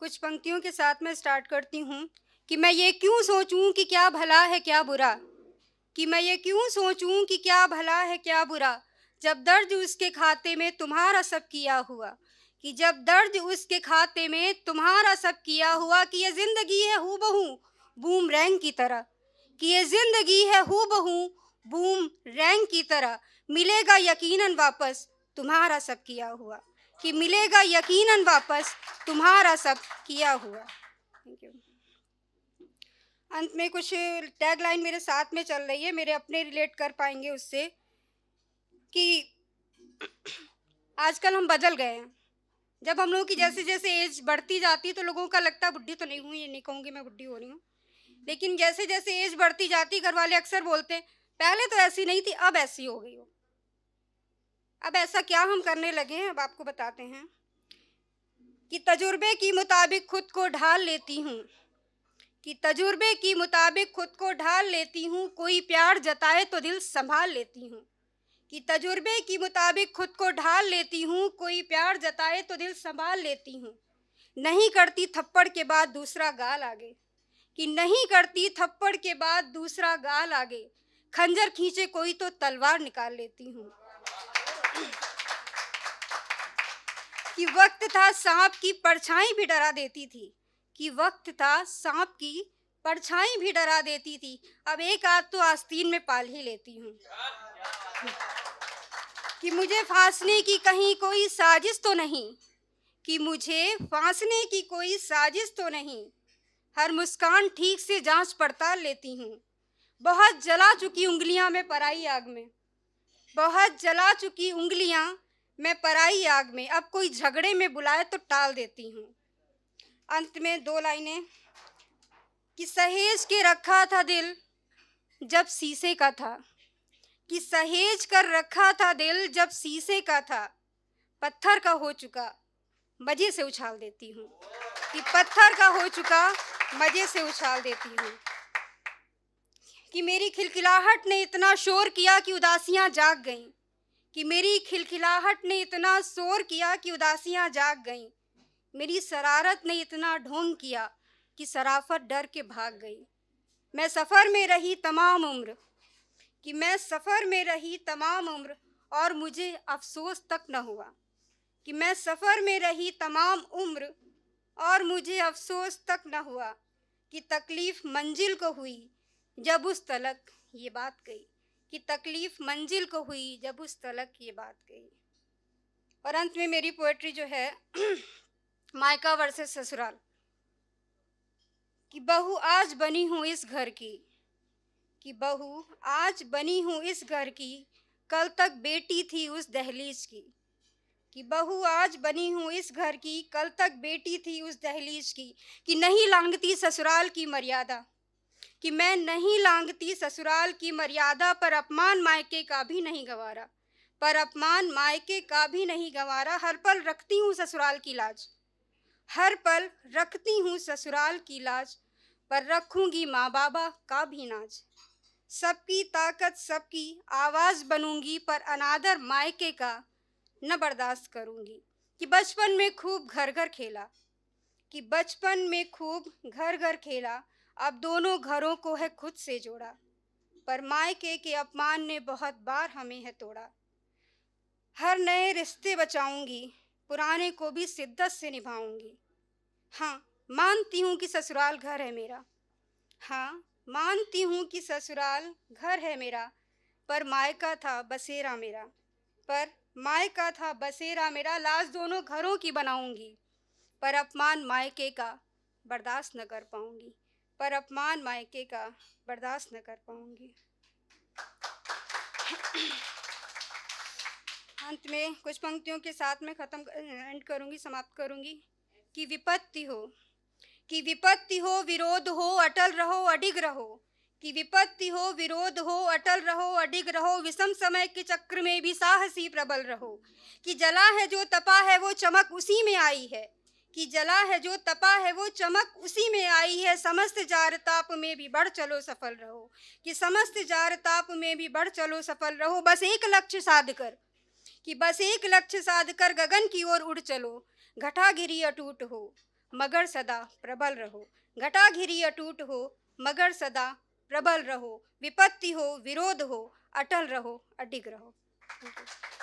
कुछ पंक्तियों के साथ मैं स्टार्ट करती हूँ कि मैं ये क्यों सोचूं कि क्या भला है क्या बुरा कि मैं ये क्यों सोचूं कि क्या भला है क्या बुरा जब दर्द उसके खाते में तुम्हारा सब किया हुआ कि जब दर्द उसके खाते में तुम्हारा सब किया हुआ कि ये ज़िंदगी है हु बहू बूम रैंग की तरह कि ये ज़िंदगी है हु बहू बूम रैंग की तरह मिलेगा यकीनन वापस तुम्हारा सब किया हुआ कि मिलेगा यकीनन वापस तुम्हारा सब किया हुआ थैंक यू अंत में कुछ टैग लाइन मेरे साथ में चल रही है मेरे अपने रिलेट कर पाएंगे उससे कि आजकल हम बदल गए हैं जब हम लोगों की जैसे जैसे एज बढ़ती जाती है तो लोगों का लगता है बुढ़ी तो नहीं हुई ये नहीं कहूँगी मैं बुढ़ी हो रही हूँ लेकिन जैसे जैसे एज बढ़ती जाती घर वाले अक्सर बोलते हैं पहले तो ऐसी नहीं थी अब ऐसी हो गई हो अब ऐसा क्या हम करने लगे हैं अब आपको बताते हैं कि तजुर्बे के मुताबिक खुद को ढाल लेती हूँ कि तजुर्बे के मुताबिक खुद को ढाल लेती हूँ कोई प्यार जताए तो दिल संभाल लेती हूँ कि तजुर्बे के मुताबिक खुद को ढाल लेती हूँ कोई प्यार जताए तो दिल संभाल लेती हूँ नहीं करती थप्पड़ के बाद दूसरा गाल आगे कि नहीं करती थप्पड़ के बाद दूसरा गाल आगे खंजर खींचे कोई तो तलवार निकाल लेती हूँ कि वक्त था सांप की परछाई भी डरा देती थी कि वक्त था सांप की परछाई भी डरा देती थी अब एक आद तो आस्तीन में पाल ही लेती हूँ कि मुझे फांसने की कहीं कोई साजिश तो नहीं कि मुझे फांसने की कोई साजिश तो नहीं हर मुस्कान ठीक से जांच पड़ताल लेती हूँ बहुत जला चुकी उंगलियां में पराई आग में बहुत जला चुकी उंगलियां मैं पराई आग में अब कोई झगड़े में बुलाए तो टाल देती हूँ अंत में दो लाइनें कि सहेज के रखा था दिल जब शीशे का था कि सहेज कर रखा था दिल जब शीशे का था पत्थर का हो चुका मज़े से उछाल देती हूँ कि पत्थर का हो चुका मज़े से उछाल देती हूँ कि मेरी खिलखिलाहट ने इतना शोर किया कि उदासियाँ जाग गईं कि मेरी खिलखिलाहट ने इतना शोर किया कि उदासियाँ जाग गईं मेरी शरारत ने इतना ढोंग किया कि शराफत डर के भाग गई मैं सफ़र में रही तमाम उम्र कि मैं सफ़र में रही तमाम उम्र और मुझे अफसोस तक न हुआ कि मैं सफ़र में रही तमाम उम्र और मुझे अफसोस तक न हुआ कि तकलीफ़ मंजिल को हुई जब उस तलक ये बात गई कि तकलीफ़ मंजिल को हुई जब उस तलक ये बात कही और अंत में मेरी पोएट्री जो है मायका वर्सेस ससुराल कि बहू आज बनी हूँ इस घर की कि बहू आज बनी हूँ इस घर की कल तक बेटी थी उस दहलीज की कि बहू आज बनी हूँ इस घर की कल तक बेटी थी उस दहलीज की कि नहीं लांगती ससुराल की मर्यादा कि मैं नहीं लांगती ससुराल की मर्यादा पर अपमान मायके का भी नहीं गवारा पर अपमान मायके का भी नहीं गवारा हर पल रखती हूँ ससुराल की लाज हर पल रखती हूँ ससुराल की लाज पर रखूँगी माँ बाबा का भी नाज सबकी ताकत सबकी आवाज़ बनूंगी पर अनादर मायके का न बर्दाश्त करूंगी कि बचपन में खूब घर घर खेला कि बचपन में खूब घर घर खेला अब दोनों घरों को है खुद से जोड़ा पर मायके के अपमान ने बहुत बार हमें है तोड़ा हर नए रिश्ते बचाऊंगी पुराने को भी शिद्दत से निभाऊंगी हाँ मानती हूँ कि ससुराल घर है मेरा हाँ मानती हूँ कि ससुराल घर है मेरा पर मायका था बसेरा मेरा पर मायका था बसेरा मेरा लाश दोनों घरों की बनाऊंगी पर अपमान मायके का बर्दाश्त न कर पाऊंगी पर अपमान मायके का बर्दाश्त न कर पाऊंगी अंत में कुछ पंक्तियों के साथ मैं ख़त्म एंड करूंगी समाप्त करूंगी कि विपत्ति हो कि विपत्ति हो विरोध हो अटल रहो अडिग रहो कि विपत्ति हो विरोध हो अटल रहो अडिग रहो विषम समय के चक्र में भी साहसी प्रबल रहो कि जला है जो तपा है वो चमक उसी में आई है कि जला है जो तपा है वो चमक उसी में आई है समस्त जार ताप में भी बढ़ चलो सफल रहो कि समस्त जार ताप में भी बढ़ चलो सफल रहो बस एक लक्ष्य साध कर कि बस एक लक्ष्य साध कर गगन की ओर उड़ चलो घटा घिरी अटूट हो मगर सदा प्रबल रहो घटा घिरी अटूट हो मगर सदा प्रबल रहो विपत्ति हो विरोध हो अटल रहो अडिग रहो